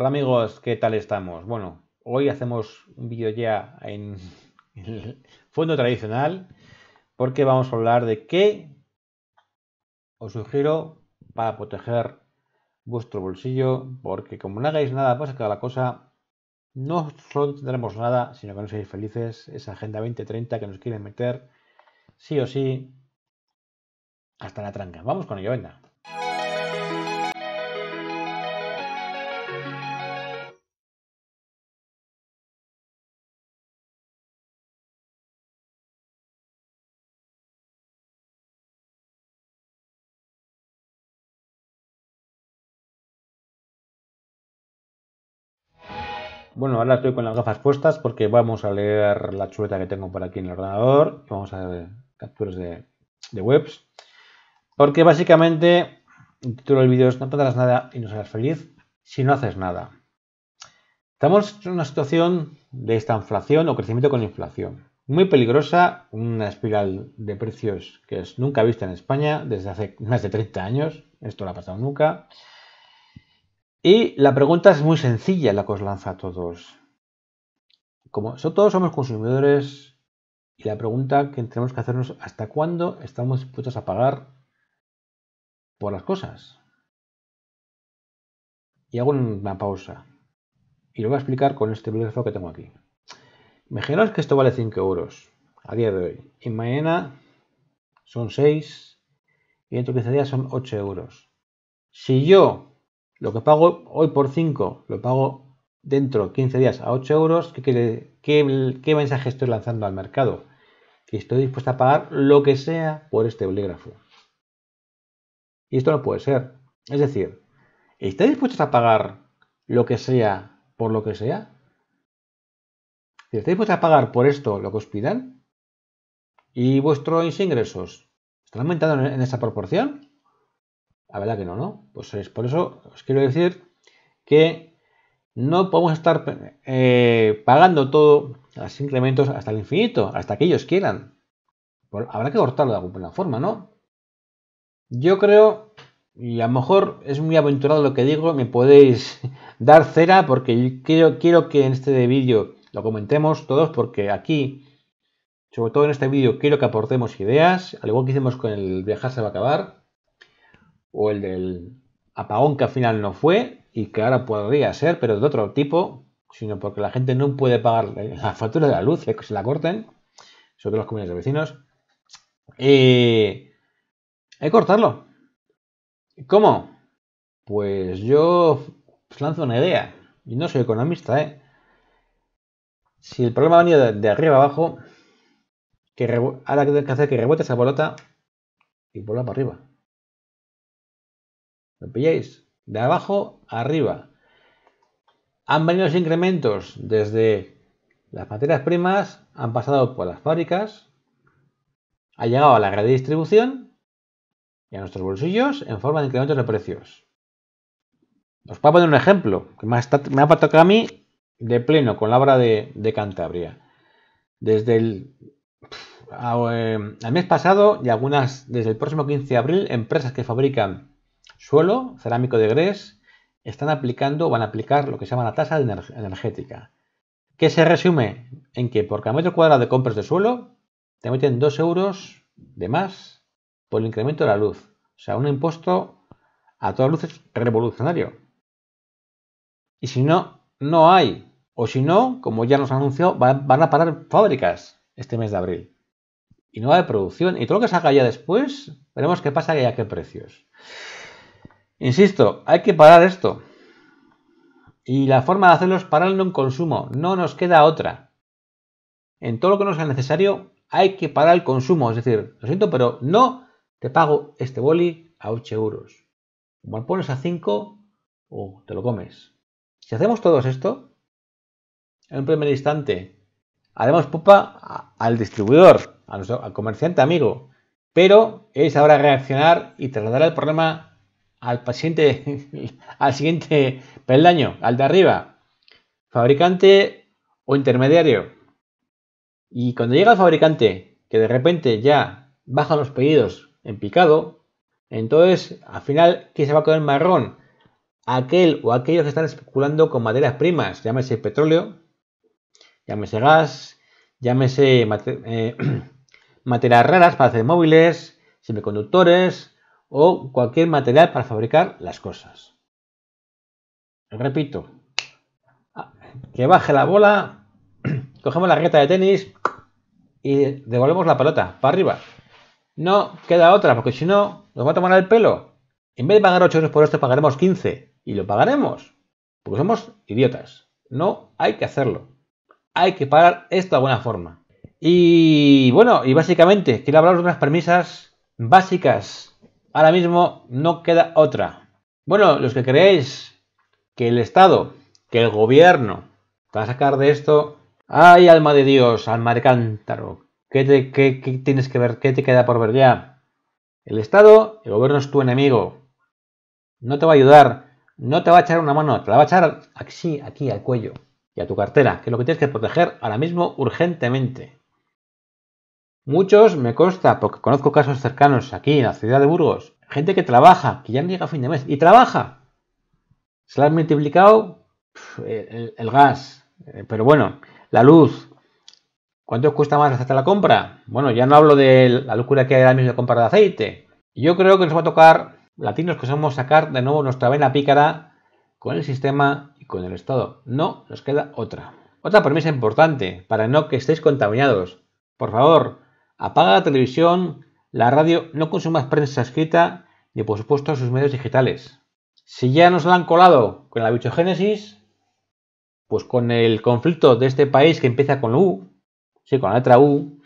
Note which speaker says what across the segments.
Speaker 1: Hola amigos, ¿qué tal estamos? Bueno, hoy hacemos un vídeo ya en el fondo tradicional porque vamos a hablar de qué os sugiero para proteger vuestro bolsillo porque como no hagáis nada pues la cosa no solo tendremos nada sino que no seáis felices esa agenda 2030 que nos quieren meter sí o sí hasta la tranca. Vamos con ello, venga. Bueno, ahora estoy con las gafas puestas porque vamos a leer la chuleta que tengo por aquí en el ordenador. Vamos a ver capturas de, webs. Porque básicamente el título del vídeo es no tendrás nada y no serás feliz si no haces nada. Estamos en una situación de estanflación o crecimiento con inflación. Muy peligrosa, una espiral de precios que es nunca vista en España desde hace más de 30 años. Esto no ha pasado nunca. Y la pregunta es muy sencilla, la que os lanza a todos. Como todos somos consumidores, y la pregunta que tenemos que hacernos, ¿hasta cuándo estamos dispuestos a pagar por las cosas? Y hago una pausa. Y lo voy a explicar con este bolígrafo que tengo aquí. Imaginaos que esto vale 5 euros a día de hoy. Y mañana son 6 y dentro de 15 días son 8 euros. Si yo lo que pago hoy por 5 lo pago dentro de 15 días a 8 euros. ¿Qué, mensaje estoy lanzando al mercado? Que estoy dispuesto a pagar lo que sea por este bolígrafo. Y esto no puede ser. Es decir, ¿estáis dispuestos a pagar lo que sea por lo que sea? estáis dispuestos a pagar por esto lo que os pidan y vuestros ingresos están aumentando en esa proporción, la verdad que no, ¿no? Pues es por eso os quiero decir que no podemos estar eh, pagando todo los incrementos hasta el infinito, hasta que ellos quieran. habrá que cortarlo de alguna forma, ¿no? Yo creo, y a lo mejor es muy aventurado lo que digo, me podéis dar cera porque yo quiero, quiero que en este vídeo lo comentemos todos porque aquí, sobre todo en este vídeo, quiero que aportemos ideas, al igual que hicimos con el viajar se va a acabar o el del apagón que al final no fue y que ahora podría ser, pero de otro tipo, sino porque la gente no puede pagar la factura de la luz, eh, que se la corten, sobre los comunes de vecinos. Y eh, hay que cortarlo. ¿Cómo? Pues yo os lanzo una idea. Yo no soy economista, ¿eh? Si el problema ha venido de, arriba abajo, que ahora que que hacer que rebote esa bolota y vuelva para arriba. ¿Lo pilláis? De abajo arriba. Han venido los incrementos desde las materias primas, han pasado por las fábricas, ha llegado a la gran distribución y a nuestros bolsillos en forma de incrementos de precios. Os voy a poner un ejemplo que me ha tocado a mí de pleno con la obra de, Cantabria. Desde el eh, mes pasado y algunas desde el próximo 15 de abril, empresas que fabrican suelo, cerámico de grés, están aplicando van a aplicar lo que se llama la tasa energética, que se resume en que por cada metro cuadrado de compras de suelo te meten 2 euros de más por el incremento de la luz. O sea, un impuesto a todas luces revolucionario. Y si no, no hay. O si no, como ya nos anunció, van a parar fábricas este mes de abril. Y no va haber producción. Y todo lo que se ya después, veremos qué pasa y a qué precios. Insisto, hay que parar esto. Y la forma de hacerlo es pararlo en consumo. No nos queda otra. En todo lo que nos sea necesario, hay que parar el consumo. Es decir, lo siento, pero no te pago este boli a 8 euros. Como lo pones a 5, o uh, te lo comes. Si hacemos todos esto, en un primer instante haremos pupa al distribuidor, al comerciante amigo, pero es ahora reaccionar y trasladar el problema al paciente, al siguiente peldaño, al de arriba, fabricante o intermediario. Y cuando llega el fabricante, que de repente ya bajan los pedidos en picado, entonces al final, ¿quién se va a comer marrón? Aquel o aquellos que están especulando con materias primas, llámese petróleo, llámese gas, llámese eh, materias raras para hacer móviles, semiconductores, o cualquier material para fabricar las cosas. Repito, ah, que baje la bola, cogemos la raqueta de tenis y devolvemos la pelota para arriba. No queda otra, porque si no, nos va a tomar el pelo. En vez de pagar 8 euros por esto, pagaremos 15 y lo pagaremos, porque somos idiotas. No hay que hacerlo. Hay que pagar esto de buena forma. Y bueno, y básicamente quiero hablar de unas premisas básicas Ahora mismo no queda otra. Bueno, los que creéis que el Estado, que el gobierno va a sacar de esto, ay alma de Dios, alma de cántaro, ¿qué, qué tienes que ver? ¿Qué te queda por ver ya? El Estado, el gobierno es tu enemigo. No te va a ayudar, no te va a echar una mano, te la va a echar aquí aquí, al cuello y a tu cartera, que es lo que tienes que proteger ahora mismo urgentemente. Muchos me consta, porque conozco casos cercanos aquí en la ciudad de Burgos, gente que trabaja, que ya llega a fin de mes, y trabaja. Se le ha multiplicado el, gas, eh, pero bueno, la luz, ¿Cuánto os cuesta más hacer la compra? Bueno, ya no hablo de la locura que hay ahora mismo de comprar de aceite. Yo creo que nos va a tocar, latinos, que somos sacar de nuevo nuestra vena pícara con el sistema y con el Estado. No nos queda otra. Otra premisa importante, para no que estéis contaminados. Por favor, Apaga la televisión, la radio, no consumas prensa escrita ni por supuesto sus medios digitales. Si ya nos la han colado con la génesis, pues con el conflicto de este país que empieza con U, sí, con la letra U,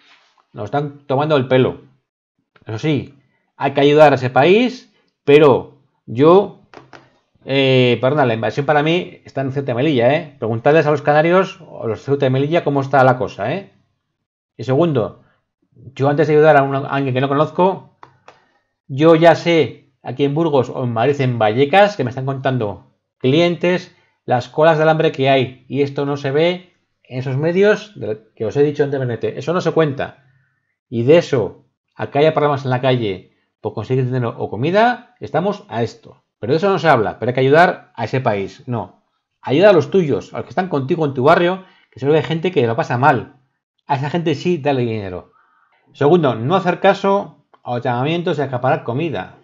Speaker 1: nos están tomando el pelo. Eso sí, hay que ayudar a ese país, pero yo, eh, perdona, la invasión para mí está en Ceuta y Melilla, ¿eh? Preguntadles a los canarios o a los Ceuta y Melilla cómo está la cosa, ¿eh? Y segundo, yo antes de ayudar a, alguien que no conozco, yo ya sé aquí en Burgos o en Madrid, en Vallecas, que me están contando clientes las colas de alambre que hay. Y esto no se ve en esos medios que os he dicho antes. Eso no se cuenta. Y de eso, a que haya problemas en la calle por conseguir dinero o comida, estamos a esto. Pero de eso no se habla, pero hay que ayudar a ese país. No. Ayuda a los tuyos, a los que están contigo en tu barrio, que solo ve gente que lo pasa mal. A esa gente sí dale dinero. Segundo, no hacer caso a los llamamientos y acaparar comida,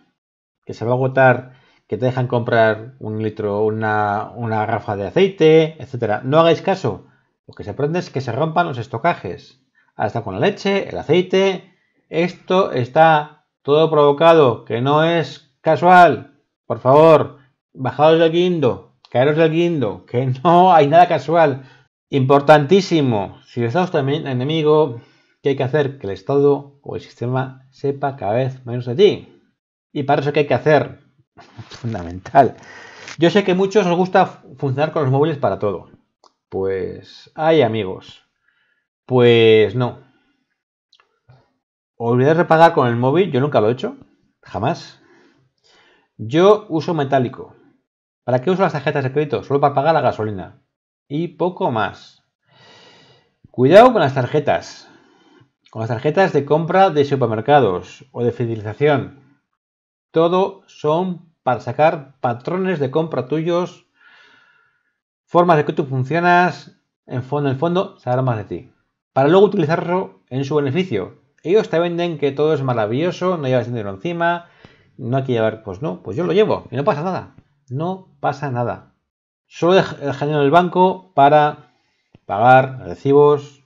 Speaker 1: que se va a agotar, que te dejan comprar un litro, una, una garrafa de aceite, etcétera. No hagáis caso. Lo que se aprende es que se rompan los estocajes. hasta con la leche, el aceite. Esto está todo provocado, que no es casual. Por favor, bajados del guindo, caeros del guindo, que no hay nada casual. Importantísimo, si estás también enemigo, ¿Qué hay que hacer que el Estado o el sistema sepa cada vez menos de ti. Y para eso, ¿qué hay que hacer? Fundamental. Yo sé que a muchos os gusta funcionar con los móviles para todo. Pues, hay amigos. Pues no. Olvidar de pagar con el móvil, yo nunca lo he hecho. Jamás. Yo uso metálico. ¿Para qué uso las tarjetas de crédito? Solo para pagar la gasolina. Y poco más. Cuidado con las tarjetas con las tarjetas de compra de supermercados o de fidelización. Todo son para sacar patrones de compra tuyos, formas de que tú funcionas, en fondo, en el fondo, saber más de ti. Para luego utilizarlo en su beneficio. Ellos te venden que todo es maravilloso, no llevas dinero encima, no hay que llevar, pues no, pues yo lo llevo y no pasa nada. No pasa nada. Solo dejan en el banco para pagar recibos,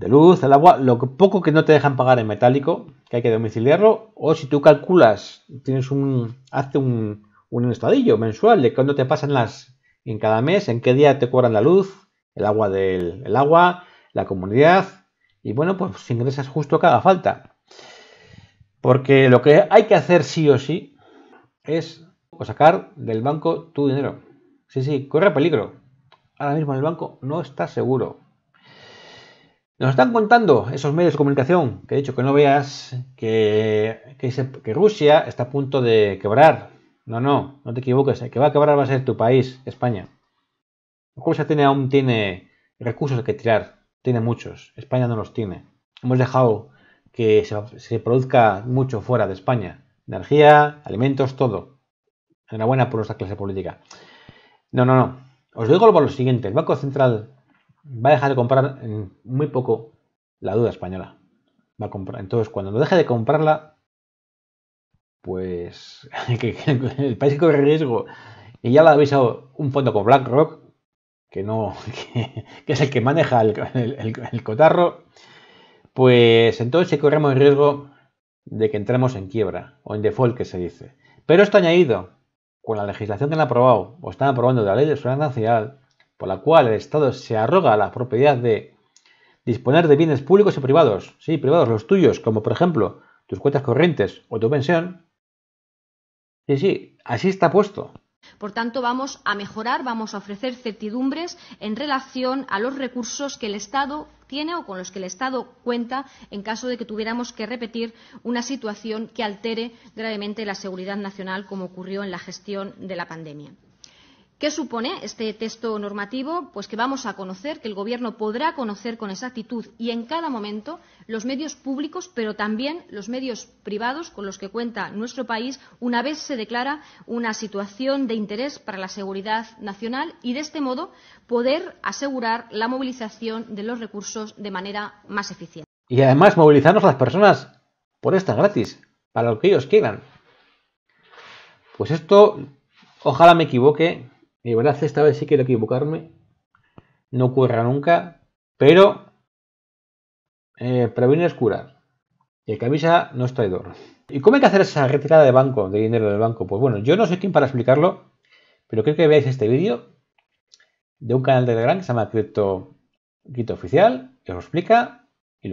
Speaker 1: de luz, el agua, lo poco que no te dejan pagar en metálico, que hay que domiciliarlo, o si tú calculas, tienes un, hace un, un estadillo mensual de cuándo te pasan las, en cada mes, en qué día te cobran la luz, el agua del el agua, la comunidad, y bueno, pues ingresas justo cada haga falta. Porque lo que hay que hacer sí o sí es sacar del banco tu dinero. Sí, sí, corre peligro. Ahora mismo el banco no está seguro. Nos están contando esos medios de comunicación que he dicho que no veas que, Rusia está a punto de quebrar. No, no, no te equivoques. que va a quebrar va a ser tu país, España. Rusia tiene, aún tiene recursos que tirar. Tiene muchos. España no los tiene. Hemos dejado que se, produzca mucho fuera de España. Energía, alimentos, todo. Enhorabuena por nuestra clase política. No, no, no. Os digo lo siguiente. El Banco Central va a dejar de comprar muy poco la duda española. Va a comprar. Entonces, cuando no deje de comprarla, pues el país corre riesgo. Y ya lo ha avisado un fondo con BlackRock, que no, que, es el que maneja el, cotarro. Pues entonces si corremos el riesgo de que entremos en quiebra o en default, que se dice. Pero esto añadido, con la legislación que han aprobado o están aprobando de la ley de seguridad nacional, por la cual el Estado se arroga la propiedad de disponer de bienes públicos y privados, sí, privados, los tuyos, como por ejemplo tus cuentas corrientes o tu pensión. Sí, sí, así está puesto. Por tanto, vamos a mejorar, vamos a ofrecer certidumbres en relación a los recursos que el Estado tiene o con los que el Estado cuenta en caso de que tuviéramos que repetir una situación que altere gravemente la seguridad nacional, como ocurrió en la gestión de la pandemia. ¿Qué supone este texto normativo? Pues que vamos a conocer, que el Gobierno podrá conocer con exactitud y en cada momento los medios públicos, pero también los medios privados con los que cuenta nuestro país una vez se declara una situación de interés para la seguridad nacional y, de este modo, poder asegurar la movilización de los recursos de manera más eficiente. Y además movilizarnos a las personas por esta gratis, para lo que ellos quieran. Pues esto, ojalá me equivoque, y verdad, esta vez sí quiero equivocarme. No ocurra nunca. Pero eh, prevenir es curar. Y el camisa no es traidor. ¿Y cómo hay que hacer esa retirada de banco, de dinero del banco? Pues bueno, yo no sé quién para explicarlo, pero creo que veáis este vídeo de un canal de Telegram que se llama Crypto, Oficial, que
Speaker 2: os explica y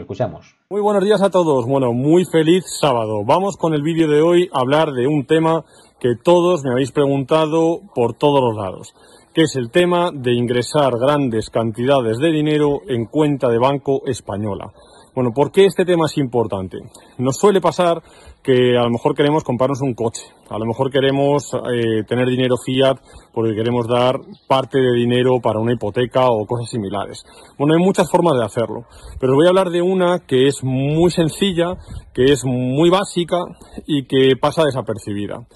Speaker 2: Muy buenos días a todos. Bueno, muy feliz sábado. Vamos con el vídeo de hoy a hablar de un tema que todos me habéis preguntado por todos los lados, que es el tema de ingresar grandes cantidades de dinero en cuenta de banco española. Bueno, ¿por qué este tema es importante? Nos suele pasar que a lo mejor queremos comprarnos un coche, a lo mejor queremos eh, tener dinero fiat porque queremos dar parte de dinero para una hipoteca o cosas similares. Bueno, hay muchas formas de hacerlo, pero voy a hablar de una que es muy sencilla, que es muy básica y que pasa desapercibida.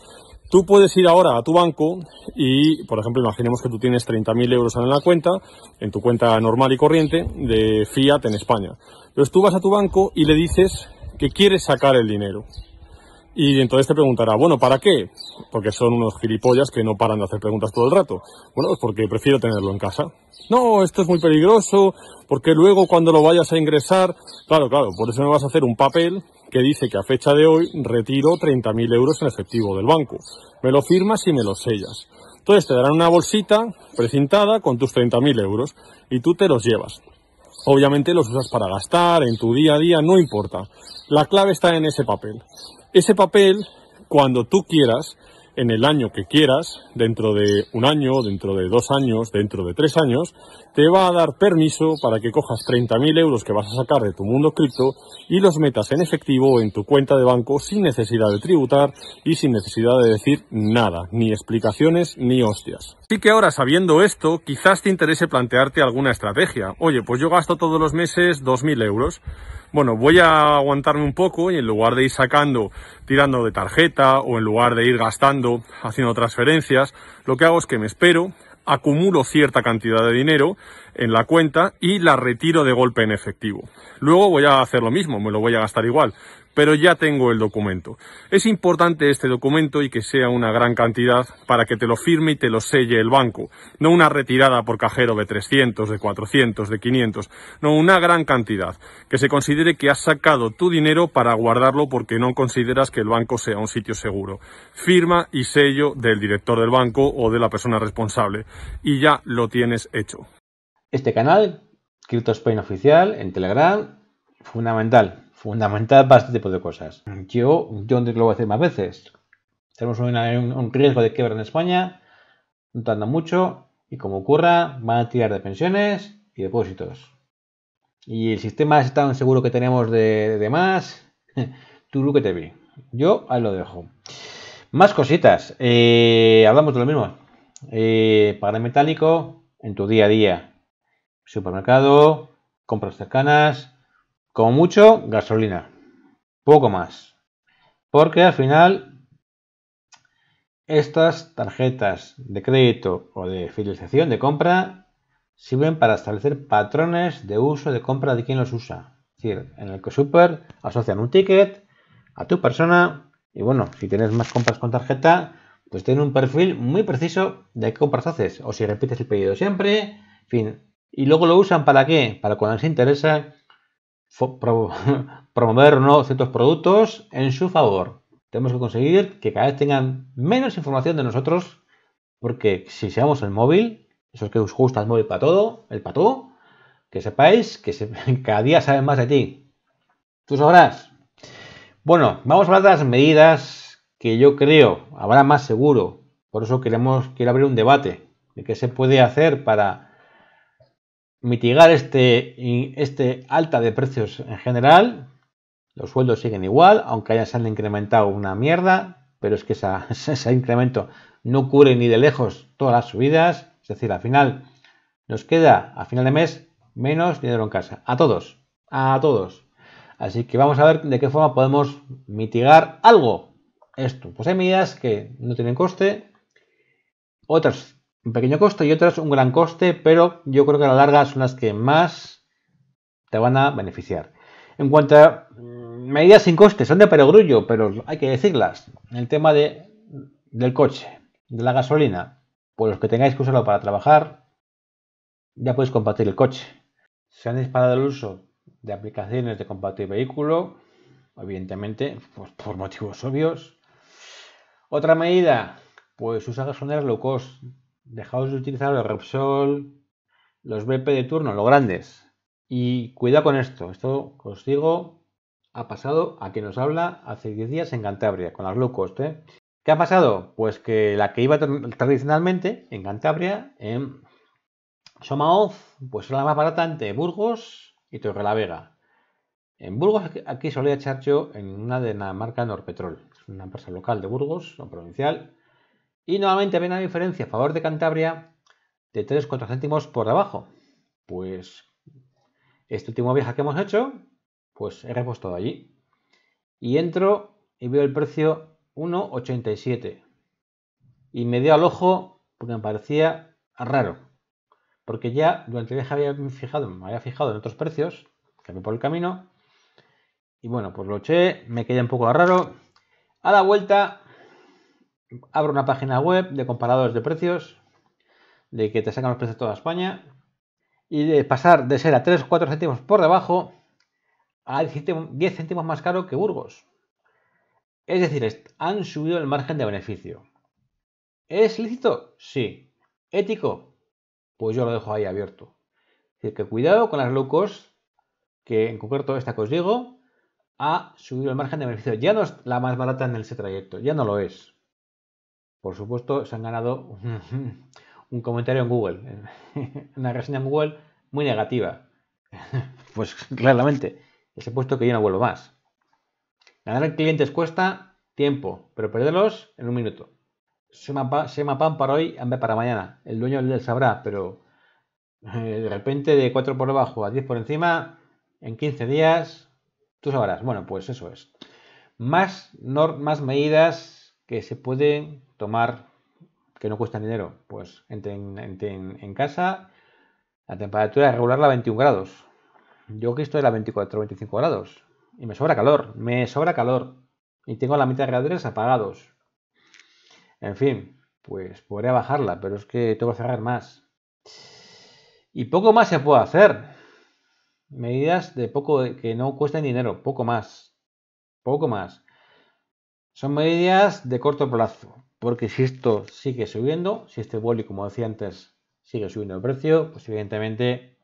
Speaker 2: Tú puedes ir ahora a tu banco y, por ejemplo, imaginemos que tú tienes 30.000 euros en la cuenta, en tu cuenta normal y corriente de Fiat en España. Entonces tú vas a tu banco y le dices que quieres sacar el dinero. Y entonces te preguntará, bueno, ¿para qué? Porque son unos gilipollas que no paran de hacer preguntas todo el rato. Bueno, es pues porque prefiero tenerlo en casa. No, esto es muy peligroso, porque luego cuando lo vayas a ingresar, claro, claro, por eso me vas a hacer un papel que dice que a fecha de hoy retiro 30.000 euros en efectivo del banco. Me lo firmas y me lo sellas. Entonces te darán una bolsita precintada con tus 30.000 euros y tú te los llevas. Obviamente los usas para gastar, en tu día a día, no importa. La clave está en ese papel. Ese papel, cuando tú quieras, en el año que quieras, dentro de un año, dentro de dos años, dentro de tres años, te va a dar permiso para que cojas 30.000 euros que vas a sacar de tu mundo cripto y los metas en efectivo en tu cuenta de banco sin necesidad de tributar y sin necesidad de decir nada, ni explicaciones ni hostias. Así que ahora sabiendo esto, quizás te interese plantearte alguna estrategia. Oye, pues yo gasto todos los meses 2.000 euros. Bueno, voy a aguantarme un poco y en lugar de ir sacando, tirando de tarjeta o en lugar de ir gastando, haciendo transferencias, lo que hago es que me espero acumulo cierta cantidad de dinero en la cuenta y la retiro de golpe en efectivo. Luego voy a hacer lo mismo, me lo voy a gastar igual pero ya tengo el documento. Es importante este documento y que sea una gran cantidad para que te lo firme y te lo selle el banco, no una retirada por cajero de 300, de 400, de 500, no una gran cantidad, que se considere que has sacado tu dinero para guardarlo porque no consideras que el banco sea un sitio seguro. Firma y sello del director del banco o de la persona responsable y ya lo tienes hecho. Este canal, CryptoSpain Oficial,
Speaker 1: en Telegram, fundamental fundamental para este tipo de cosas. Yo, yo lo voy a decir más veces. Tenemos un, riesgo de quiebra en España, no tarda mucho, y como ocurra, van a tirar de pensiones y depósitos. Y el sistema es tan seguro que tenemos de, de más, tú que te vi. Yo ahí lo dejo. Más cositas. Eh, hablamos de lo mismo. Eh, pagar metálico en tu día a día. Supermercado, compras cercanas, como mucho, gasolina. Poco más. Porque al final, estas tarjetas de crédito o de fidelización de compra sirven para establecer patrones de uso de compra de quien los usa. Es decir, en el que super asocian un ticket a tu persona y bueno, si tienes más compras con tarjeta, pues tiene un perfil muy preciso de qué compras haces o si repites el pedido siempre, en fin. Y luego lo usan para qué? Para cuando les interesa promover ¿no? ciertos productos en su favor. Tenemos que conseguir que cada vez tengan menos información de nosotros, porque si seamos el móvil, eso es que os gusta el móvil para todo, el para todo, que sepáis que cada día saben más de ti. Tú sabrás. Bueno, vamos a hablar de las medidas que yo creo habrá más seguro. Por eso queremos, quiero abrir un debate de qué se puede hacer para mitigar este, este alta de precios en general. Los sueldos siguen igual, aunque hayan se han incrementado una mierda, pero es que esa, ese incremento no cubre ni de lejos todas las subidas. Es decir, al final nos queda a final de mes menos dinero en casa. A todos, a todos. Así que vamos a ver de qué forma podemos mitigar algo esto. Pues hay medidas que no tienen coste, otras un pequeño coste y otras un gran coste, pero yo creo que a la larga son las que más te van a beneficiar. En cuanto a mm, medidas sin coste, son de perogrullo, pero hay que decirlas. El tema de, del coche, de la gasolina, pues los que tengáis que usarlo para trabajar, ya podéis compartir el coche. Se han disparado el uso de aplicaciones de compartir vehículo, evidentemente, pues, por motivos obvios. Otra medida, pues usar gasolineras low cost. Dejaos de utilizar los Repsol, los BP de turno, los grandes. Y cuidado con esto. Esto, os digo, ha pasado a quien nos habla hace 10 días en Cantabria, con las low cost. ¿eh? ¿Qué ha pasado? Pues que la que iba tradicionalmente en Cantabria, en Somaoz, pues es la más barata entre Burgos y Torrelavega. En Burgos aquí solía echar yo en una de la marca Norpetrol, es una empresa local de Burgos, o provincial, y nuevamente había una diferencia a favor de Cantabria de 3-4 céntimos por abajo. Pues este último viaje que hemos hecho, pues he repostado allí. Y entro y veo el precio 1,87. Y me dio al ojo porque me parecía raro. Porque ya durante el viaje había fijado, me había fijado en otros precios, que cambié por el camino. Y bueno, pues lo eché, me quedé un poco raro. A la vuelta abro una página web de comparadores de precios, de que te sacan los precios de toda España, y de pasar de ser a 3 o 4 céntimos por debajo a 10 céntimos más caro que Burgos. Es decir, han subido el margen de beneficio. ¿Es lícito? Sí. ¿Ético? Pues yo lo dejo ahí abierto. Es decir, que cuidado con las locos, que en concreto esta que os digo, ha subido el margen de beneficio. Ya no es la más barata en ese trayecto, ya no lo es. Por supuesto, se han ganado un, comentario en Google, una reseña en Google muy negativa. Pues claramente, he puesto que yo no vuelvo más. Ganar clientes cuesta tiempo, pero perderlos en un minuto. Se mapan para hoy, hambre para mañana. El dueño les sabrá, pero eh, de repente de 4 por debajo a 10 por encima, en 15 días, tú sabrás. Bueno, pues eso es. Más, más medidas que se pueden tomar que no cuesta dinero, pues en casa, la temperatura es regular a 21 grados. Yo que estoy a 24 25 grados y me sobra calor, me sobra calor y tengo la mitad de radiadores apagados. En fin, pues podría bajarla, pero es que tengo que cerrar más. Y poco más se puede hacer. Medidas de poco que no cuesten dinero, poco más. Poco más. Son medidas de corto plazo. Porque si esto sigue subiendo, si este boli, como decía antes, sigue subiendo el precio, pues evidentemente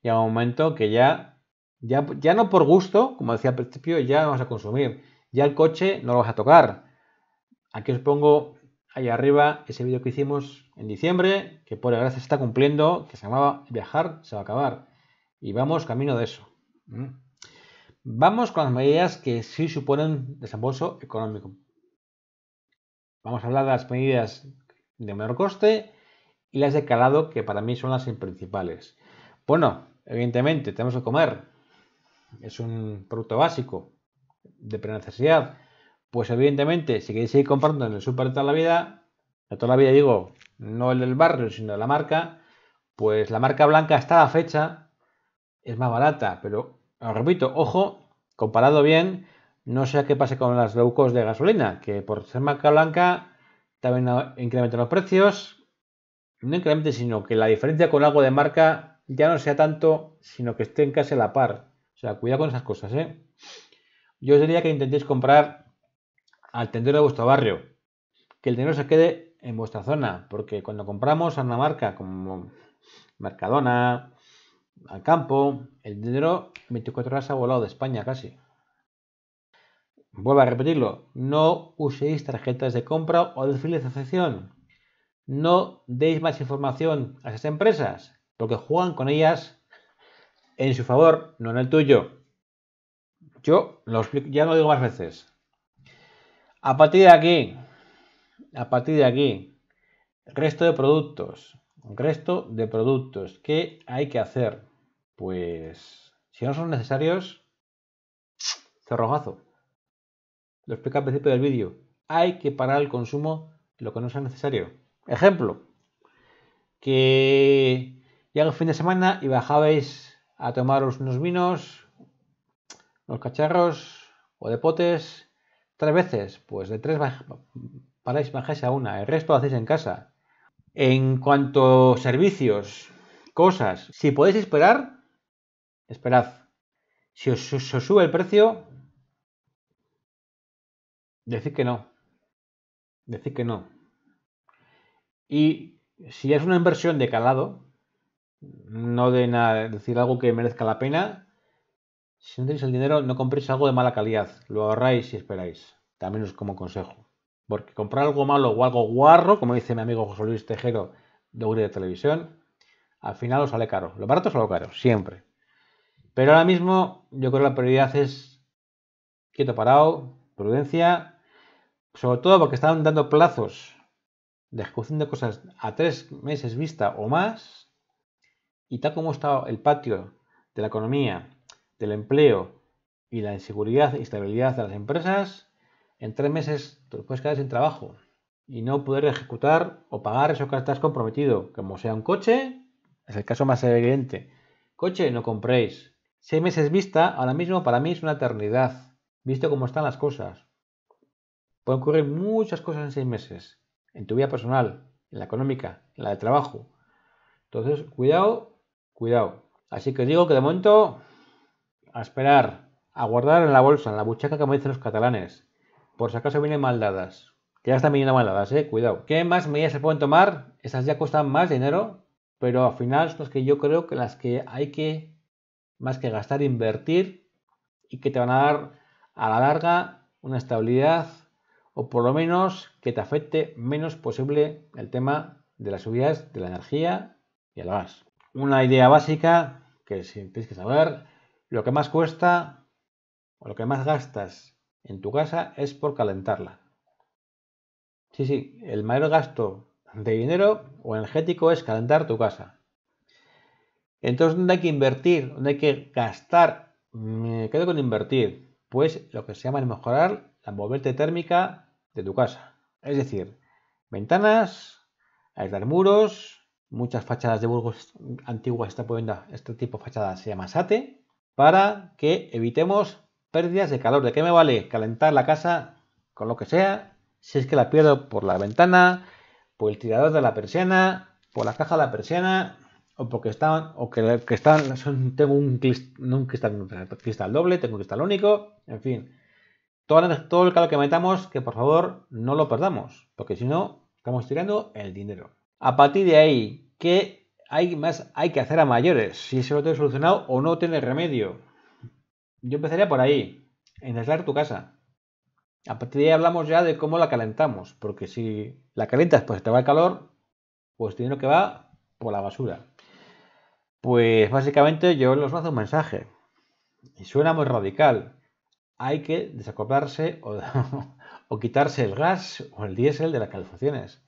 Speaker 1: llega un momento que ya, ya, no por gusto, como decía al principio, ya vamos a consumir. Ya el coche no lo vas a tocar. Aquí os pongo ahí arriba ese vídeo que hicimos en diciembre, que por gracia se está cumpliendo, que se llamaba Viajar se va a acabar. Y vamos camino de eso. Vamos con las medidas que sí suponen desembolso económico. Vamos a hablar de las medidas de menor coste y las de calado, que para mí son las principales. Bueno, evidentemente tenemos que comer. Es un producto básico de pre-necesidad. Pues evidentemente, si queréis seguir comprando en el super de toda la vida, de toda la vida digo, no el del barrio, sino de la marca, pues la marca blanca hasta la fecha es más barata. Pero, os repito, ojo, comparado bien no sé qué pase con las low de gasolina, que por ser marca blanca también incrementan los precios. No incremente sino que la diferencia con algo de marca ya no sea tanto, sino que estén casi a la par. O sea, cuidado con esas cosas, ¿eh? Yo os diría que intentéis comprar al tendero de vuestro barrio, que el dinero se quede en vuestra zona, porque cuando compramos a una marca como Mercadona, al campo, el dinero 24 horas ha volado de España casi. Vuelvo a repetirlo, no uséis tarjetas de compra o de fidelización. No deis más información a esas empresas, porque juegan con ellas en su favor, no en el tuyo. Yo lo ya lo digo más veces. A partir de aquí, a partir de aquí, resto de productos, resto de productos, ¿qué hay que hacer? Pues, si no son necesarios, cerrojazo lo explicaba al principio del vídeo, hay que parar el consumo lo que no sea necesario. Ejemplo, que llega el fin de semana y bajabais a tomaros unos vinos, unos cacharros o de potes tres veces, pues de tres paráis, bajáis a una, el resto lo hacéis en casa. En cuanto a servicios, cosas, si podéis esperar, esperad. Si os sube el precio, Decir que no. Decir que no. Y si es una inversión de calado, no de nada, decir algo que merezca la pena, si no tenéis el dinero, no compréis algo de mala calidad. Lo ahorráis y esperáis. También os como consejo. Porque comprar algo malo o algo guarro, como dice mi amigo José Luis Tejero de Uri de Televisión, al final os sale caro. Lo barato es lo caro, siempre. Pero ahora mismo yo creo que la prioridad es quieto parado, prudencia sobre todo porque estaban dando plazos de ejecución de cosas a tres meses vista o más, y tal como está el patio de la economía, del empleo y la inseguridad y estabilidad de las empresas, en tres meses te puedes quedar sin trabajo y no poder ejecutar o pagar eso que estás comprometido, como sea un coche, es el caso más evidente. Coche no compréis. Seis meses vista, ahora mismo para mí es una eternidad, visto cómo están las cosas. Pueden ocurrir muchas cosas en seis meses, en tu vida personal, en la económica, en la de trabajo. Entonces, cuidado, cuidado. Así que digo que de momento, a esperar, a guardar en la bolsa, en la buchaca, como dicen los catalanes, por si acaso vienen mal dadas. Que ya están viniendo maldadas, eh, cuidado. ¿Qué más medidas se pueden tomar? Esas ya cuestan más dinero, pero al final son las que yo creo que las que hay que, más que gastar, invertir y que te van a dar a la larga una estabilidad o por lo menos que te afecte menos posible el tema de las subidas de la energía y el gas. Una idea básica que tienes que saber, lo que más cuesta o lo que más gastas en tu casa es por calentarla. Sí, sí, el mayor gasto de dinero o energético es calentar tu casa. Entonces, ¿dónde hay que invertir? ¿Dónde hay que gastar? Me quedo con invertir. Pues lo que se llama es mejorar la envolvente térmica de tu casa. Es decir, ventanas, aislar muros, muchas fachadas de Burgos antiguas están poniendo este tipo de fachada se llama SATE, para que evitemos pérdidas de calor. ¿De qué me vale calentar la casa con lo que sea? Si es que la pierdo por la ventana, por el tirador de la persiana, por la caja de la persiana, o porque están, o que, están, tengo un, cristal doble, tengo un cristal único, en fin. Todo, el calor que metamos, que por favor no lo perdamos, porque si no, estamos tirando el dinero. A partir de ahí, ¿qué hay más hay que hacer a mayores? Si se lo tiene solucionado o no tiene remedio. Yo empezaría por ahí, en aislar tu casa. A partir de ahí hablamos ya de cómo la calentamos, porque si la calientas pues te va el calor, pues dinero que va por la basura. Pues básicamente yo les hacer un mensaje. Y suena muy radical, hay que desacoplarse o, quitarse el gas o el diésel de las calificaciones.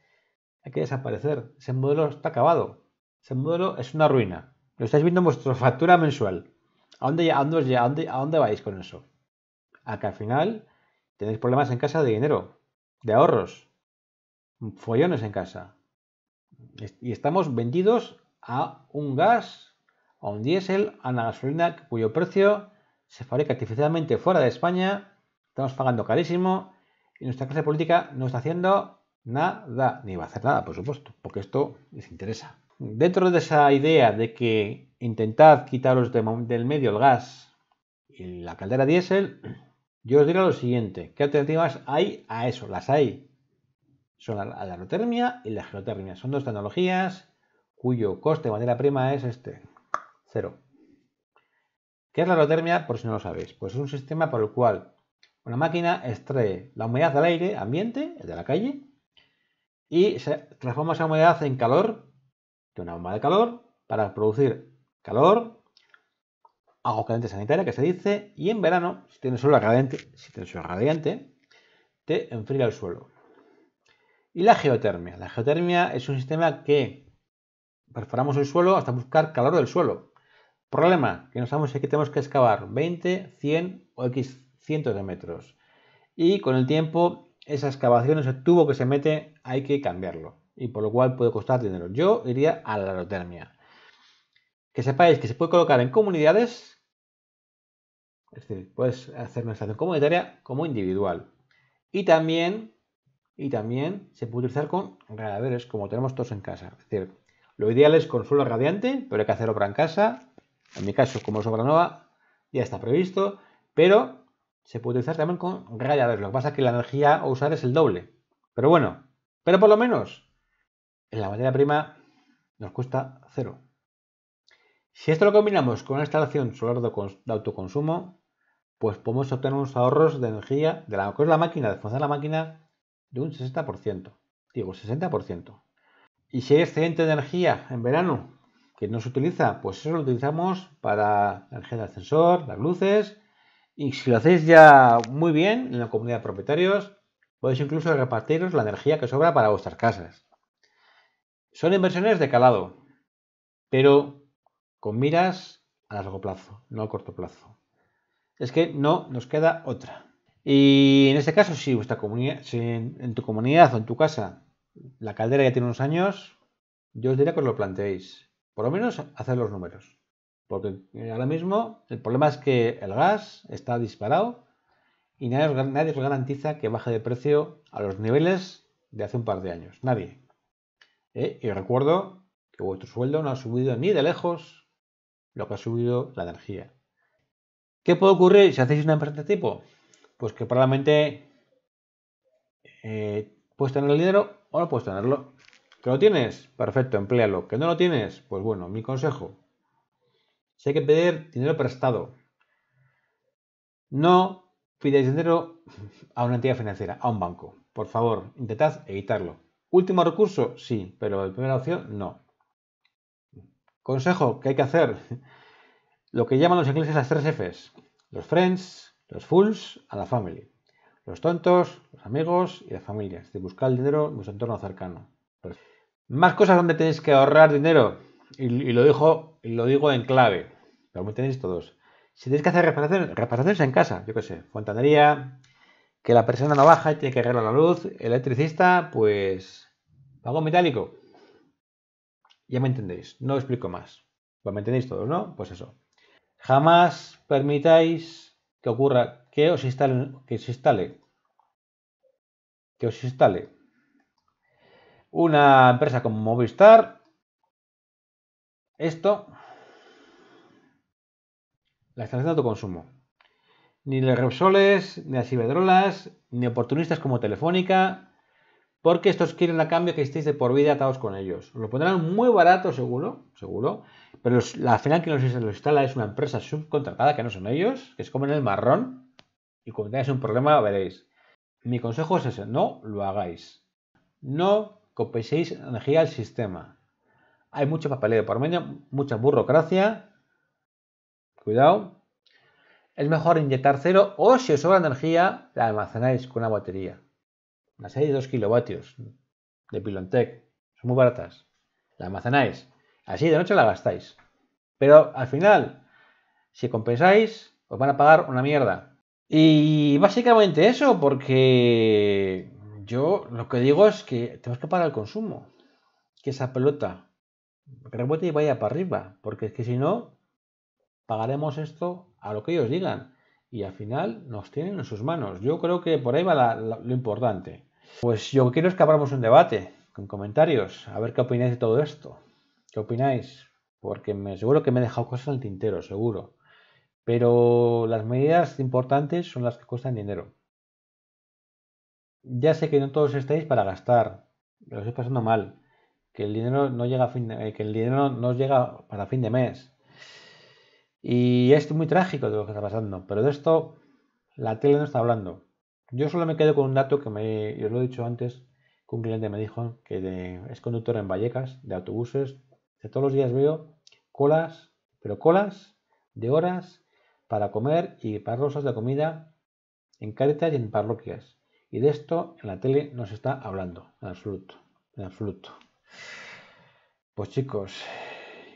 Speaker 1: Hay que desaparecer. Ese modelo está acabado. Ese modelo es una ruina. Lo estáis viendo en vuestra factura mensual. ¿A dónde, vais con eso? A al final tenéis problemas en casa de dinero, de ahorros, follones en casa. Y estamos vendidos a un gas, a un diésel, a una gasolina cuyo precio se fabrica artificialmente fuera de España, estamos pagando carísimo y nuestra clase política no está haciendo nada, ni va a hacer nada, por supuesto, porque esto les interesa. Dentro de esa idea de que intentad quitaros del medio el gas y la caldera diésel, yo os diré lo siguiente, ¿qué alternativas hay a eso? Las hay. Son la, geotermia y la geotermia. Son dos tecnologías cuyo coste de manera prima es este, cero. ¿Qué es la geotermia, Por si no lo sabéis. Pues es un sistema por el cual una máquina extrae la humedad del aire ambiente, el de la calle, y se transforma esa humedad en calor, de una bomba de calor, para producir calor, agua caliente sanitaria que se dice, y en verano, si tienes suelo radiante, si tienes suelo radiante, te enfría el suelo. Y la geotermia. La geotermia es un sistema que perforamos el suelo hasta buscar calor del suelo. Problema, que nos damos aquí tenemos que excavar 20, 100 o X cientos de metros. Y con el tiempo, esa excavación, ese tubo que se mete, hay que cambiarlo. Y por lo cual puede costar dinero. Yo iría a la aerotermia. Que sepáis que se puede colocar en comunidades. Es decir, puedes hacer una estación comunitaria como individual. Y también, y también se puede utilizar con radiadores, como tenemos todos en casa. Es decir, lo ideal es con suelo radiante, pero hay que hacerlo para en casa en mi caso, como sobranova, ya está previsto, pero se puede utilizar también con rayadores. Lo que pasa es que la energía a usar es el doble. Pero bueno, pero por lo menos en la materia prima nos cuesta cero. Si esto lo combinamos con una instalación solar de autoconsumo, pues podemos obtener unos ahorros de energía de la, la máquina, de funcionar la máquina, de un 60%. Digo, 60%. Y si hay excedente de energía en verano que no se utiliza, pues eso lo utilizamos para la energía del ascensor, las luces, y si lo hacéis ya muy bien en la comunidad de propietarios, podéis incluso repartiros la energía que sobra para vuestras casas. Son inversiones de calado, pero con miras a largo plazo, no a corto plazo. Es que no nos queda otra. Y en este caso, si, vuestra comunidad, si en tu comunidad o en tu casa la caldera ya tiene unos años, yo os diría que os lo planteéis. Por lo menos hacer los números. Porque eh, ahora mismo el problema es que el gas está disparado y nadie, nadie os garantiza que baje de precio a los niveles de hace un par de años. Nadie. Eh, y recuerdo que vuestro sueldo no ha subido ni de lejos lo que ha subido la energía. ¿Qué puede ocurrir si hacéis una empresa de este tipo? Pues que probablemente eh, puedes tener el dinero o no puedes tenerlo. ¿Que lo tienes? Perfecto, empléalo. ¿Que no lo tienes? Pues bueno, mi consejo. Si hay que pedir dinero prestado, no pidáis dinero a una entidad financiera, a un banco. Por favor, intentad evitarlo. Último recurso, sí, pero la primera opción, no. Consejo que hay que hacer lo que llaman los ingleses las tres Fs. Los friends, los fools, a la family. Los tontos, los amigos y las familias. De buscar el dinero en vuestro entorno cercano. Más cosas donde tenéis que ahorrar dinero. Y, lo, dijo, lo digo en clave. Pero me tenéis todos. Si tenéis que hacer reparaciones, reparaciones en casa, yo qué sé, fontanería, que la persona no baja y tiene que arreglar la luz, electricista, pues pago metálico. Ya me entendéis, no explico más. Pues me entendéis todos, ¿no? Pues eso. Jamás permitáis que ocurra que os instalen, que se instale, que os instale una empresa como Movistar, esto, la instalación de autoconsumo. Ni los Repsoles, ni las Iberdrolas, ni oportunistas como Telefónica, porque estos quieren a cambio que estéis de por vida atados con ellos. Os lo pondrán muy barato, seguro, seguro, pero la final que los, lo instala es una empresa subcontratada, que no son ellos, que se comen el marrón, y cuando tengáis un problema veréis. Mi consejo es ese, no lo hagáis. No compenséis energía al sistema. Hay mucho papeleo por medio, mucha burocracia. Cuidado. Es mejor inyectar cero o si os sobra energía, la almacenáis con una batería. Una serie de 2 kilovatios de Pilontec. Son muy baratas. La almacenáis. Así de noche la gastáis. Pero al final, si compensáis, os van a pagar una mierda. Y básicamente eso, porque yo lo que digo es que tenemos que parar el consumo. Que esa pelota rebote y vaya para arriba. Porque es que si no, pagaremos esto a lo que ellos digan. Y al final nos tienen en sus manos. Yo creo que por ahí va lo importante. Pues yo quiero es que abramos un debate con comentarios. A ver qué opináis de todo esto. ¿Qué opináis? Porque me, seguro que me he dejado cosas en el tintero, seguro. Pero las medidas importantes son las que cuestan dinero. Ya sé que no todos estáis para gastar, lo estoy pasando mal, que el dinero no llega a fin eh, que el dinero llega para fin de mes. Y es muy trágico lo que está pasando, pero de esto la tele no está hablando. Yo solo me quedo con un dato que yo os lo he dicho antes, que un cliente me dijo que de, es conductor en Vallecas de autobuses, que todos los días veo colas, pero colas de horas para comer y para rosas de comida en Cáritas y en parroquias. Y de esto en la tele no se está hablando, en absoluto, en absoluto. Pues chicos,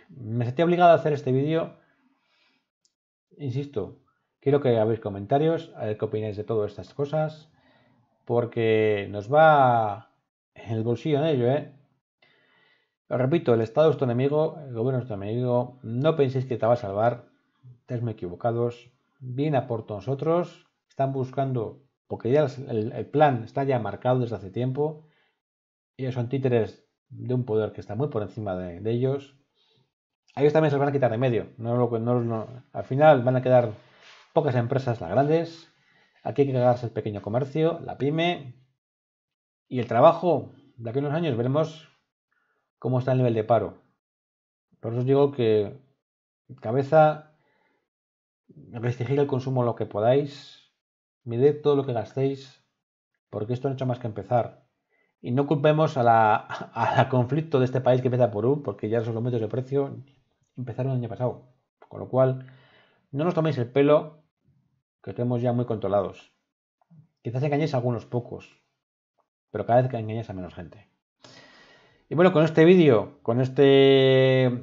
Speaker 1: me sentí obligado a hacer este vídeo. Insisto, quiero que hagáis comentarios, a ver qué opináis de todas estas cosas, porque nos va en el bolsillo en ello, ¿eh? Lo repito, el Estado es tu enemigo, el gobierno es tu enemigo, no penséis que te va a salvar, estáis muy equivocados, Viene a por nosotros, están buscando porque ya el, plan está ya marcado desde hace tiempo. Ellos son títeres de un poder que está muy por encima de, ellos. A ellos también se van a quitar de medio. No, al final van a quedar pocas empresas, las grandes. Aquí hay que quedarse el pequeño comercio, la pyme. Y el trabajo, de aquí a unos años veremos cómo está el nivel de paro. Por eso os digo que cabeza, restringir el consumo lo que podáis, Mided todo lo que gastéis, porque esto no ha hecho más que empezar. Y no culpemos a la, a la conflicto de este país que empieza por un porque ya los aumentos de precio empezaron el año pasado. Con lo cual, no nos toméis el pelo, que estemos ya muy controlados. Quizás engañéis a algunos pocos, pero cada vez que engañáis a menos gente. Y bueno, con este vídeo, con este,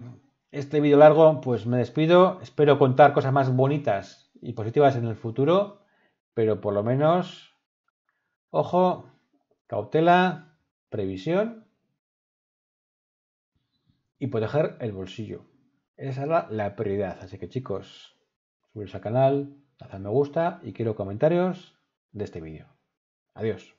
Speaker 1: este vídeo largo, pues me despido. Espero contar cosas más bonitas y positivas en el futuro pero por lo menos, ojo, cautela, previsión y proteger el bolsillo. Esa era la prioridad. Así que chicos, suscribiros al canal, me gusta y quiero comentarios de este vídeo. Adiós.